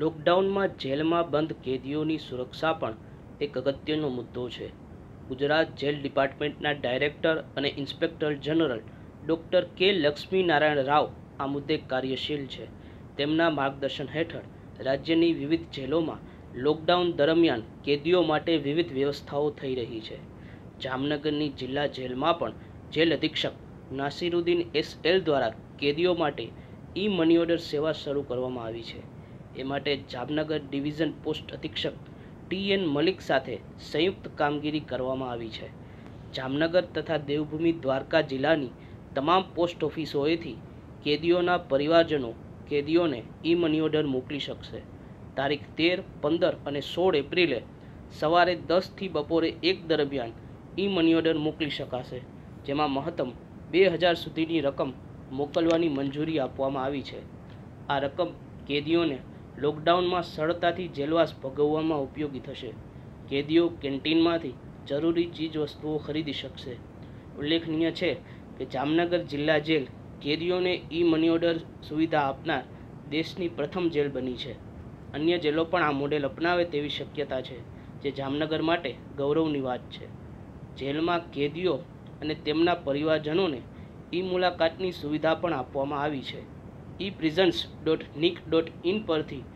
લોકડાઉનમાં જેલમાં બંધ કેદીઓની સુરક્ષા પણ એક અગત્યનો મુદ્દો છે ગુજરાત જેલ ડિપાર્ટમેન્ટના ડાયરેક્ટર અને inspector general doctor K Lakshminarayan Rao આ મુદ્દે કાર્યશીલ છે તેમના માર્ગદર્શન હેઠળ રાજ્યની વિવિધ જેલોમાં લોકડાઉન દરમિયાન કેદીઓ માટે વિવિધ વ્યવસ્થાઓ થઈ રહી છે જામનગરની જિલ્લા જેલમાં પણ જેલ અધિક્ષક નાસિરુદ્દીન એસ એલ દ્વારા કેદીઓ માટે ઈ મની ઓર્ડર સેવા શરૂ કરવામાં આવી છે એ માટે જામનગર ડિવિઝન પોસ્ટ અધિક્ષક ટી એન મલિક સાથે સંયુક્ત કામગીરી કરવામાં આવી છે જામનગર તથા દેવભૂમિ દ્વારકા જિલ્લાની તમામ પોસ્ટ ઓફિસોએથી કેદીઓના પરિવારજનો કેદીઓને ઈ મની ઓર્ડર મોકલી શકશે તારીખ તેર પંદર અને સોળ એપ્રિલે સવારે દસથી બપોરે એક દરમિયાન ઈ મની ઓર્ડર મોકલી શકાશે જેમાં મહત્તમ બે હજાર સુધીની રકમ મોકલવાની મંજૂરી આપવામાં આવી છે આ રકમ કેદીઓને લોકડાઉનમાં સરળતાથી જેલવાસ ભોગવવામાં ઉપયોગી થશે કેદીઓ કેન્ટીનમાંથી જરૂરી ચીજવસ્તુઓ ખરીદી શકશે ઉલ્લેખનીય છે કે જામનગર જિલ્લા જેલ કેદીઓને ઈ મની ઓર્ડર સુવિધા આપનાર દેશની પ્રથમ જેલ બની છે અન્ય જેલો પણ આ મોડેલ અપનાવે તેવી શક્યતા છે જે જામનગર માટે ગૌરવની વાત છે જેલમાં કેદીઓ અને તેમના પરિવારજનોને ઈ મુલાકાતની સુવિધા પણ આપવામાં આવી છે e prisons dot nic dot in પરથી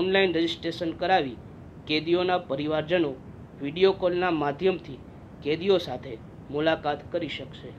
ઓનલાઈન રજિસ્ટ્રેશન કરાવી કેદીઓના પરિવારજનો વિડીયો કોલના માધ્યમથી કેદીઓ સાથે મુલાકાત કરી શકશે